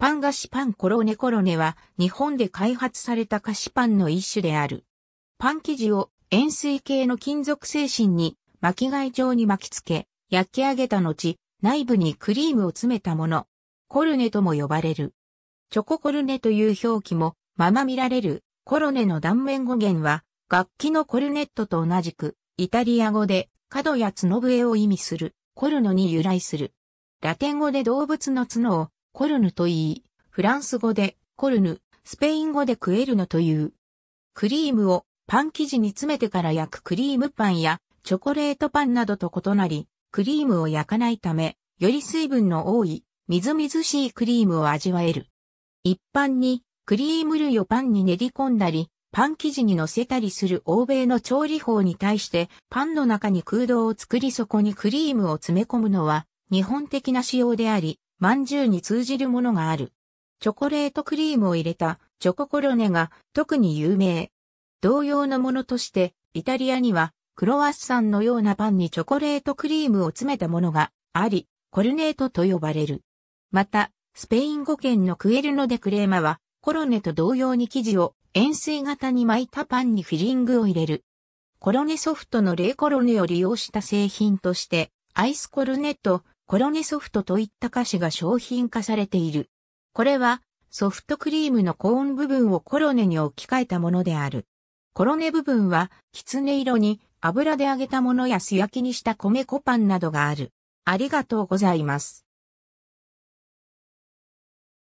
パン菓子パンコロネコロネは日本で開発された菓子パンの一種である。パン生地を円錐形の金属製品に巻き貝状に巻き付け、焼き上げた後、内部にクリームを詰めたもの。コルネとも呼ばれる。チョココルネという表記もまま見られるコロネの断面語源は楽器のコルネットと同じくイタリア語で角や角笛を意味するコルノに由来する。ラテン語で動物の角をコルヌといい、フランス語でコルヌ、スペイン語でクエルノという。クリームをパン生地に詰めてから焼くクリームパンやチョコレートパンなどと異なり、クリームを焼かないため、より水分の多いみずみずしいクリームを味わえる。一般にクリーム類をパンに練り込んだり、パン生地に乗せたりする欧米の調理法に対してパンの中に空洞を作りそこにクリームを詰め込むのは日本的な仕様であり、饅頭に通じるものがある。チョコレートクリームを入れたチョココロネが特に有名。同様のものとして、イタリアにはクロワッサンのようなパンにチョコレートクリームを詰めたものがあり、コルネートと呼ばれる。また、スペイン語圏のクエルノデクレーマは、コロネと同様に生地を円錐型に巻いたパンにフィリングを入れる。コロネソフトのレイコロネを利用した製品として、アイスコルネとコロネソフトといった菓子が商品化されている。これはソフトクリームのコーン部分をコロネに置き換えたものである。コロネ部分は、きつね色に油で揚げたものや素焼きにした米粉パンなどがある。ありがとうございます。